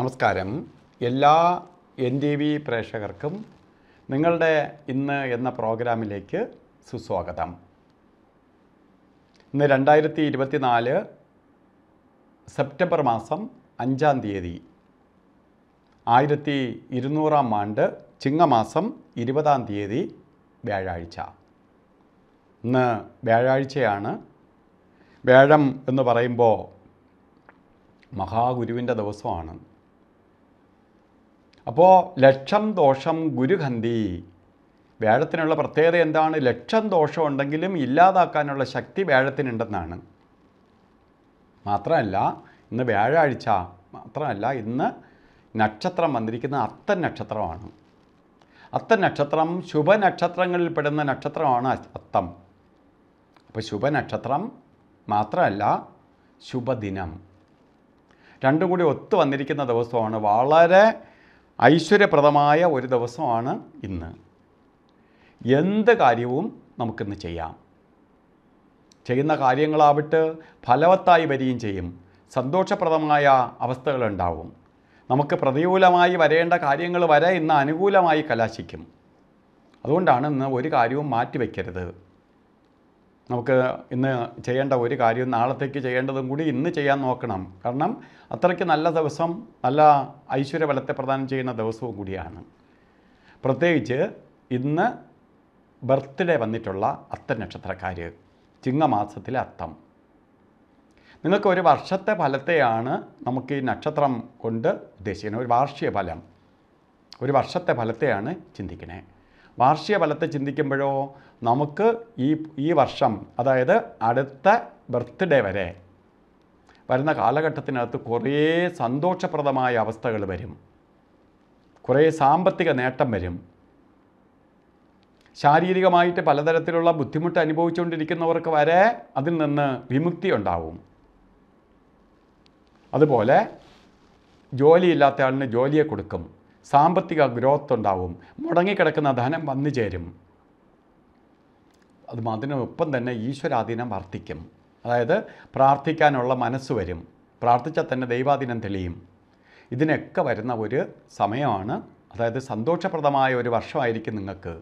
നമസ്കാരം എല്ലാ N T V പ്രേക്ഷകർക്കും നിങ്ങളുടെ ഇന്ന് എന്ന പ്രോഗ്രാമിലേക്ക് സുസ്വാഗതം ഇന്ന് രണ്ടായിരത്തി ഇരുപത്തിനാല് സെപ്റ്റംബർ മാസം അഞ്ചാം തീയതി ആയിരത്തി ഇരുന്നൂറാം ആണ്ട് ചിങ്ങമാസം ഇരുപതാം തീയതി വ്യാഴാഴ്ച ഇന്ന് വ്യാഴാഴ്ചയാണ് വ്യാഴം എന്ന് പറയുമ്പോൾ മഹാഗുരുവിൻ്റെ ദിവസമാണ് അപ്പോൾ ലക്ഷം ദോഷം ഗുരുഹന്തി വേഴത്തിനുള്ള പ്രത്യേകത എന്താണ് ലക്ഷം ദോഷം ഉണ്ടെങ്കിലും ഇല്ലാതാക്കാനുള്ള ശക്തി വേഴത്തിനുണ്ടെന്നാണ് മാത്രമല്ല ഇന്ന് വ്യാഴാഴ്ച മാത്രമല്ല ഇന്ന് നക്ഷത്രം വന്നിരിക്കുന്ന അത്തൻ നക്ഷത്രമാണ് അത്തൻ നക്ഷത്രം നക്ഷത്രങ്ങളിൽ പെടുന്ന നക്ഷത്രമാണ് അത്തം അപ്പോൾ ശുഭനക്ഷത്രം മാത്രമല്ല ശുഭദിനം രണ്ടും കൂടി ഒത്തു വന്നിരിക്കുന്ന ദിവസമാണ് വളരെ ഐശ്വര്യപ്രദമായ ഒരു ദിവസമാണ് ഇന്ന് എന്ത് കാര്യവും നമുക്കിന്ന് ചെയ്യാം ചെയ്യുന്ന കാര്യങ്ങളാവട്ടെ ഫലവത്തായി വരികയും ചെയ്യും സന്തോഷപ്രദമായ അവസ്ഥകളുണ്ടാവും നമുക്ക് പ്രതികൂലമായി വരേണ്ട കാര്യങ്ങൾ വരെ ഇന്ന് അനുകൂലമായി കലാശിക്കും അതുകൊണ്ടാണ് ഇന്ന് ഒരു കാര്യവും മാറ്റിവെക്കരുത് നമുക്ക് ഇന്ന് ചെയ്യേണ്ട ഒരു കാര്യവും നാളത്തേക്ക് ചെയ്യേണ്ടതും കൂടി ഇന്ന് ചെയ്യാൻ നോക്കണം കാരണം അത്രയ്ക്ക് നല്ല ദിവസം നല്ല ഐശ്വര്യബലത്തെ പ്രദാനം ചെയ്യുന്ന ദിവസവും കൂടിയാണ് പ്രത്യേകിച്ച് ഇന്ന് ബർത്ത്ഡേ വന്നിട്ടുള്ള അത്ത നക്ഷത്രക്കാർ ചിങ്ങമാസത്തിലെ അത്തം നിങ്ങൾക്ക് ഒരു വർഷത്തെ ഫലത്തെയാണ് നമുക്ക് ഈ നക്ഷത്രം കൊണ്ട് ഉദ്ദേശിക്കുന്നത് ഒരു വാർഷിക ഫലം ഒരു വർഷത്തെ ഫലത്തെയാണ് ചിന്തിക്കുന്നത് വാർഷിക ഫലത്തെ ചിന്തിക്കുമ്പോഴോ നമുക്ക് ഈ ഈ വർഷം അതായത് അടുത്ത ബർത്ത്ഡേ വരെ വരുന്ന കാലഘട്ടത്തിനകത്ത് കുറേ സന്തോഷപ്രദമായ അവസ്ഥകൾ വരും കുറേ സാമ്പത്തിക നേട്ടം വരും ശാരീരികമായിട്ട് പലതരത്തിലുള്ള ബുദ്ധിമുട്ട് അനുഭവിച്ചുകൊണ്ടിരിക്കുന്നവർക്ക് വരെ അതിൽ നിന്ന് വിമുക്തി ഉണ്ടാവും അതുപോലെ ജോലിയില്ലാത്ത ആളിന് ജോലിയെ കൊടുക്കും സാമ്പത്തിക ഗ്രോത്ത് ഉണ്ടാവും മുടങ്ങിക്കിടക്കുന്ന ധനം വന്നു ചേരും അത് അതിനൊപ്പം തന്നെ ഈശ്വരാധീനം വർദ്ധിക്കും അതായത് പ്രാർത്ഥിക്കാനുള്ള മനസ്സ് വരും പ്രാർത്ഥിച്ചാൽ തന്നെ ദൈവാധീനം തെളിയും ഇതിനൊക്കെ വരുന്ന ഒരു സമയമാണ് അതായത് സന്തോഷപ്രദമായ ഒരു വർഷമായിരിക്കും നിങ്ങൾക്ക്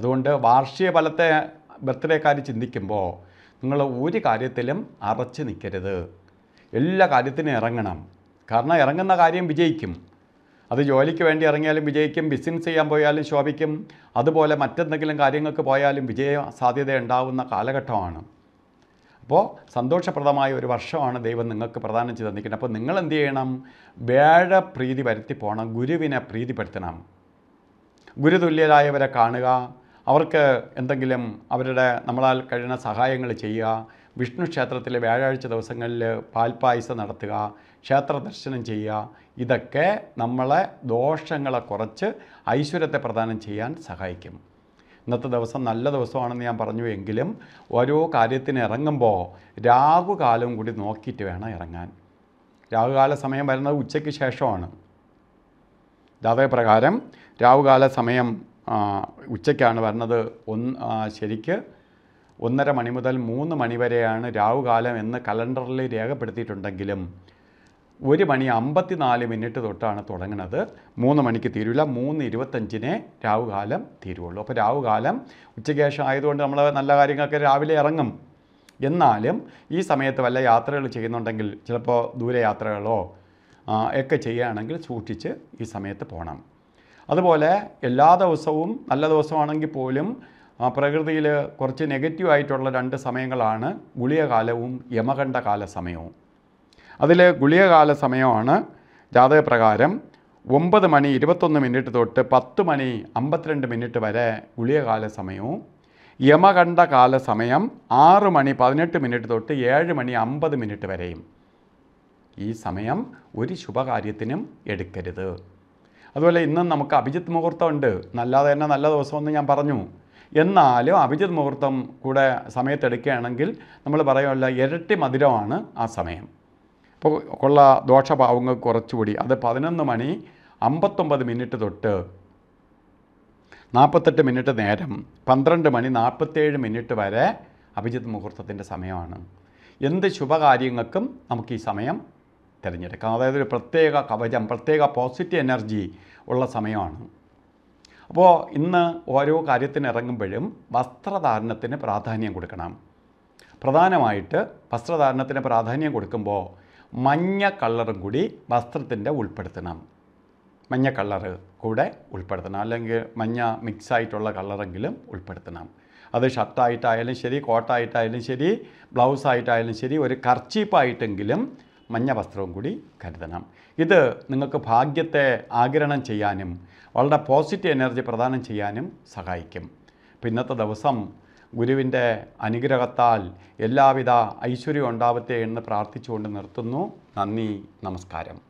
അതുകൊണ്ട് വാർഷിക ഫലത്തെ ബർത്ത്ഡേക്കാർ ചിന്തിക്കുമ്പോൾ നിങ്ങൾ ഒരു കാര്യത്തിലും അറച്ച് നിൽക്കരുത് എല്ലാ കാര്യത്തിനും ഇറങ്ങണം കാരണം ഇറങ്ങുന്ന കാര്യം വിജയിക്കും അത് ജോലിക്ക് വേണ്ടി ഇറങ്ങിയാലും വിജയിക്കും ബിസിനസ് ചെയ്യാൻ പോയാലും ശോഭിക്കും അതുപോലെ മറ്റെന്തെങ്കിലും കാര്യങ്ങൾക്ക് പോയാലും വിജയ സാധ്യത ഉണ്ടാവുന്ന കാലഘട്ടമാണ് അപ്പോൾ സന്തോഷപ്രദമായ ഒരു വർഷമാണ് ദൈവം നിങ്ങൾക്ക് പ്രധാനം ചെയ്ത് തന്നിരിക്കുന്നത് അപ്പോൾ നിങ്ങൾ എന്ത് ചെയ്യണം വേഴ പ്രീതി വരുത്തി പോകണം ഗുരുവിനെ പ്രീതിപ്പെടുത്തണം ഗുരുതുല്യരായവരെ കാണുക അവർക്ക് എന്തെങ്കിലും അവരുടെ നമ്മളാൽ കഴിയുന്ന സഹായങ്ങൾ ചെയ്യുക വിഷ്ണു ക്ഷേത്രത്തിലെ വ്യാഴാഴ്ച ദിവസങ്ങളിൽ പാൽപ്പായസം നടത്തുക ക്ഷേത്ര ദർശനം ചെയ്യുക ഇതൊക്കെ നമ്മളെ ദോഷങ്ങളെ കുറച്ച് ഐശ്വര്യത്തെ പ്രദാനം ചെയ്യാൻ സഹായിക്കും ഇന്നത്തെ ദിവസം നല്ല ദിവസമാണെന്ന് ഞാൻ പറഞ്ഞു എങ്കിലും ഓരോ കാര്യത്തിന് ഇറങ്ങുമ്പോൾ രാഹുകാലം കൂടി നോക്കിയിട്ട് വേണം ഇറങ്ങാൻ രാഹുകാല സമയം വരുന്നത് ഉച്ചയ്ക്ക് ശേഷമാണ് പ്രകാരം രാഹുകാല സമയം ഉച്ചയ്ക്കാണ് വരുന്നത് ഒന്ന് ശരിക്ക് ഒന്നര മണി മുതൽ മൂന്ന് മണി വരെയാണ് രാഹുകാലം എന്ന് കലണ്ടറിൽ രേഖപ്പെടുത്തിയിട്ടുണ്ടെങ്കിലും ഒരു മണി അമ്പത്തിനാല് മിനിറ്റ് തൊട്ടാണ് തുടങ്ങുന്നത് മൂന്ന് മണിക്ക് തീരില്ല മൂന്ന് ഇരുപത്തഞ്ചിനെ രാവുകാലം തീരുവുള്ളൂ അപ്പോൾ രാവുകാലം ഉച്ചയ്ക്ക് ശേഷം ആയതുകൊണ്ട് നമ്മൾ നല്ല കാര്യങ്ങളൊക്കെ രാവിലെ ഇറങ്ങും എന്നാലും ഈ സമയത്ത് വല്ല യാത്രകൾ ചെയ്യുന്നുണ്ടെങ്കിൽ ചിലപ്പോൾ ദൂരയാത്രകളോ ഒക്കെ ചെയ്യുകയാണെങ്കിൽ സൂക്ഷിച്ച് ഈ സമയത്ത് പോകണം അതുപോലെ എല്ലാ ദിവസവും നല്ല ദിവസമാണെങ്കിൽ പോലും പ്രകൃതിയിൽ കുറച്ച് നെഗറ്റീവായിട്ടുള്ള രണ്ട് സമയങ്ങളാണ് ഗുളിയകാലവും യമകണ്ഠകാല സമയവും അതിൽ ഗുളികകാല സമയമാണ് ജാതകപ്രകാരം ഒമ്പത് മണി ഇരുപത്തൊന്ന് മിനിറ്റ് തൊട്ട് പത്ത് മണി അമ്പത്തിരണ്ട് മിനിറ്റ് വരെ ഗുളികകാല സമയവും യമകണ്ഠ കാല സമയം ആറ് മണി പതിനെട്ട് മിനിറ്റ് തൊട്ട് ഏഴ് മണി അമ്പത് മിനിറ്റ് വരെയും ഈ സമയം ഒരു ശുഭകാര്യത്തിനും എടുക്കരുത് അതുപോലെ ഇന്നും നമുക്ക് അഭിജിത്ത് മുഹൂർത്തമുണ്ട് നല്ലാതെ തന്നെ നല്ല ദിവസമെന്ന് ഞാൻ പറഞ്ഞു എന്നാലും അഭിജിത് മുഹൂർത്തം കൂടെ സമയത്തെടുക്കുകയാണെങ്കിൽ നമ്മൾ പറയാനുള്ള ഇരട്ടി മധുരമാണ് ആ സമയം അപ്പോൾ ഉള്ള ദോഷഭാവങ്ങൾ കുറച്ചുകൂടി അത് പതിനൊന്ന് മണി അമ്പത്തൊമ്പത് മിനിറ്റ് തൊട്ട് നാൽപ്പത്തെട്ട് മിനിറ്റ് നേരം പന്ത്രണ്ട് മണി നാൽപ്പത്തേഴ് മിനിറ്റ് വരെ അഭിജിത്ത് മുഹൂർത്തത്തിൻ്റെ സമയമാണ് എന്ത് ശുഭകാര്യങ്ങൾക്കും നമുക്ക് ഈ സമയം തിരഞ്ഞെടുക്കാം അതായത് ഒരു പ്രത്യേക കവചം പ്രത്യേക പോസിറ്റീവ് എനർജി ഉള്ള സമയമാണ് അപ്പോൾ ഇന്ന് ഓരോ കാര്യത്തിന് ഇറങ്ങുമ്പോഴും വസ്ത്രധാരണത്തിന് പ്രാധാന്യം കൊടുക്കണം പ്രധാനമായിട്ട് വസ്ത്രധാരണത്തിന് പ്രാധാന്യം കൊടുക്കുമ്പോൾ മഞ്ഞ കളറും കൂടി വസ്ത്രത്തിൻ്റെ ഉൾപ്പെടുത്തണം മഞ്ഞ കളറ് കൂടെ ഉൾപ്പെടുത്തണം അല്ലെങ്കിൽ മഞ്ഞ മിക്സ് ആയിട്ടുള്ള കളറെങ്കിലും ഉൾപ്പെടുത്തണം അത് ഷർട്ടായിട്ടായാലും ശരി കോട്ടായിട്ടായാലും ശരി ബ്ലൗസ് ആയിട്ടായാലും ശരി ഒരു കർച്ചീപ്പായിട്ടെങ്കിലും മഞ്ഞ വസ്ത്രവും കൂടി കരുതണം ഇത് നിങ്ങൾക്ക് ഭാഗ്യത്തെ ആഗിരണം ചെയ്യാനും വളരെ പോസിറ്റീവ് എനർജി പ്രദാനം ചെയ്യാനും സഹായിക്കും ഇന്നത്തെ ദിവസം ഗുരുവിൻ്റെ അനുഗ്രഹത്താൽ എല്ലാവിധ ഐശ്വര്യം ഉണ്ടാവട്ടെ എന്ന് പ്രാർത്ഥിച്ചുകൊണ്ട് നിർത്തുന്നു നന്ദി നമസ്കാരം